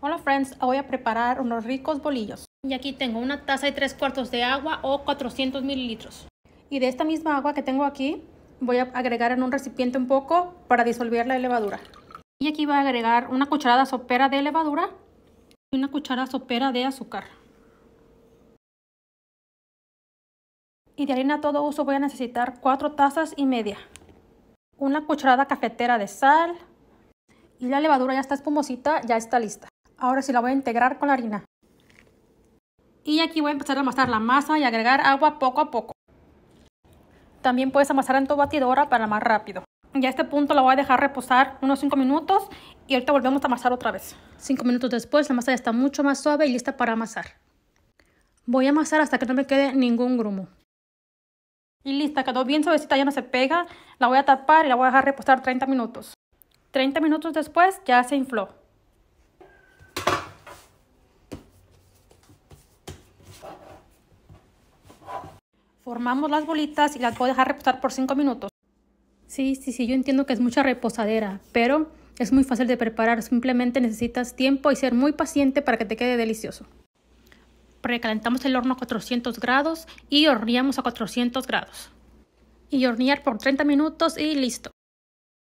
Hola friends, voy a preparar unos ricos bolillos. Y aquí tengo una taza y tres cuartos de agua o 400 mililitros. Y de esta misma agua que tengo aquí, voy a agregar en un recipiente un poco para disolver la levadura. Y aquí voy a agregar una cucharada sopera de levadura y una cucharada sopera de azúcar. Y de harina todo uso voy a necesitar cuatro tazas y media. Una cucharada cafetera de sal. Y la levadura ya está espumosita, ya está lista. Ahora sí la voy a integrar con la harina. Y aquí voy a empezar a amasar la masa y agregar agua poco a poco. También puedes amasar en tu batidora para más rápido. Ya a este punto la voy a dejar reposar unos 5 minutos y ahorita volvemos a amasar otra vez. 5 minutos después la masa ya está mucho más suave y lista para amasar. Voy a amasar hasta que no me quede ningún grumo. Y lista, quedó bien suavecita, ya no se pega. La voy a tapar y la voy a dejar reposar 30 minutos. 30 minutos después ya se infló. Formamos las bolitas y las voy a dejar reposar por 5 minutos. Sí, sí, sí, yo entiendo que es mucha reposadera, pero es muy fácil de preparar. Simplemente necesitas tiempo y ser muy paciente para que te quede delicioso. Precalentamos el horno a 400 grados y horneamos a 400 grados. Y hornear por 30 minutos y listo.